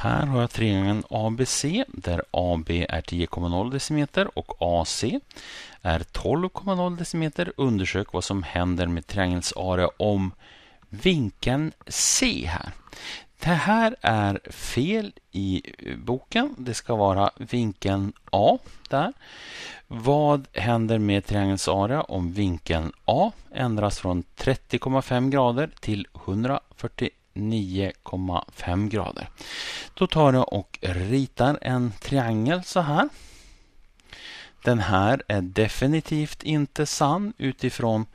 Här har jag triangeln ABC där AB är 10,0 decimeter och AC är 12,0 decimeter. Undersök vad som händer med triangelns area om vinkeln C här. Det här är fel i boken. Det ska vara vinkeln A där. Vad händer med triangelns area om vinkeln A ändras från 30,5 grader till 140 9,5 grader. Då tar jag och ritar en triangel så här. Den här är definitivt inte sann utifrån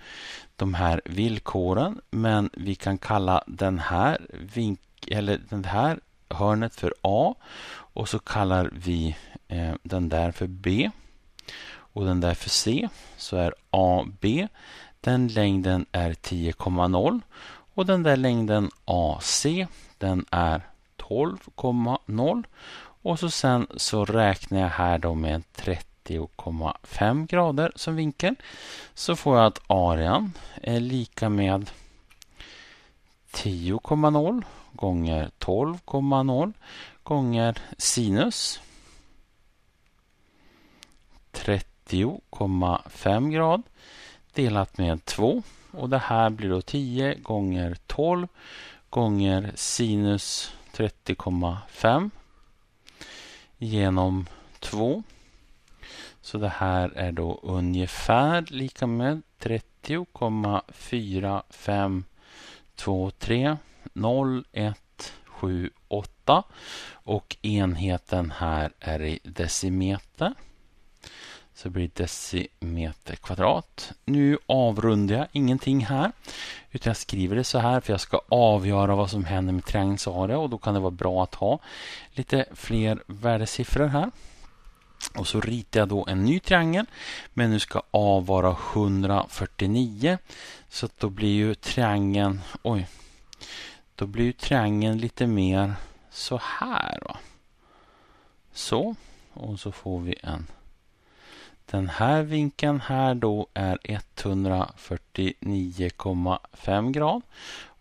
de här villkoren men vi kan kalla den här, vink, eller den här hörnet för A och så kallar vi eh, den där för B och den där för C så är AB den längden är 10,0 och den där längden AC, den är 12,0. Och så sen så räknar jag här då med 30,5 grader som vinkel. Så får jag att arean är lika med 10,0 gånger 12,0 gånger sinus 30,5 grad delat med 2 och det här blir då 10 gånger 12 gånger sinus 30,5 genom 2. Så det här är då ungefär lika med 30,4523 0178 och enheten här är i decimeter så blir det decimeter kvadrat. Nu avrundar jag ingenting här utan jag skriver det så här för jag ska avgöra vad som händer med triangeln och då kan det vara bra att ha lite fler värdesiffror här. Och så ritar jag då en ny triangel men nu ska A vara 149 så då blir ju triangeln oj, då blir ju triangeln lite mer så här. Va? Så, och så får vi en den här vinkeln här då är 149,5 grad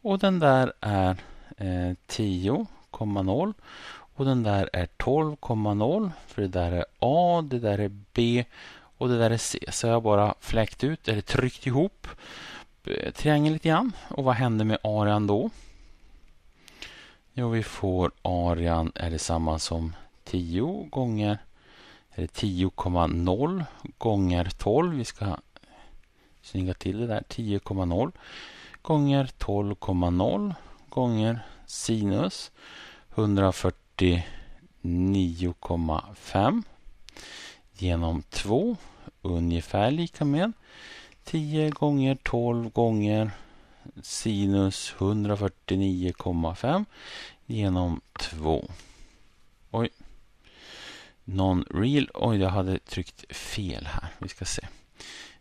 och den där är 10,0 eh, och den där är 12,0 för det där är A, det där är B och det där är C. Så jag har bara fläkt ut eller tryckt ihop eh, triangeln lite grann. Och vad händer med arean då? Jo, vi får arean är detsamma som 10 gånger är det 10,0 gånger 12. Vi ska snygga till det där. 10,0 gånger 12,0 gånger sinus 149,5 genom 2 ungefär lika med 10 gånger 12 gånger sinus 149,5 genom 2. Oj, Non-real. Oj, jag hade tryckt fel här. Vi ska se.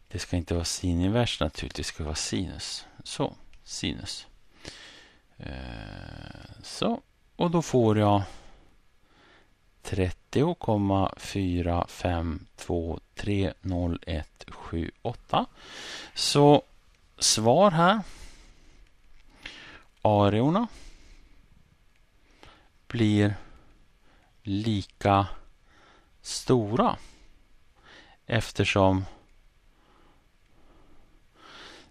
Det ska inte vara sin naturligtvis. Det ska vara sinus. Så, sinus. Eh, så, och då får jag 30,45230178. Så svar här. Areorna blir lika stora. Eftersom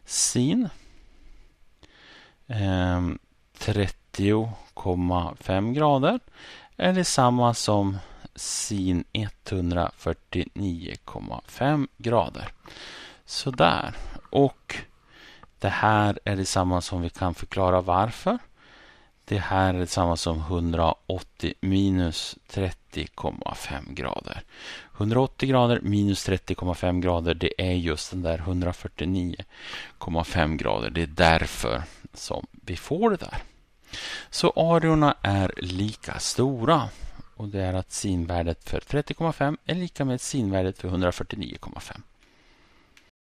sin 30,5 ehm, grader är detsamma som sin 149,5 grader. Sådär. Och det här är detsamma som vi kan förklara varför. Det här är samma som 180 minus 30,5 grader. 180 grader minus 30,5 grader det är just den där 149,5 grader. Det är därför som vi får det där. Så areorna är lika stora och det är att sinvärdet för 30,5 är lika med sinvärdet för 149,5.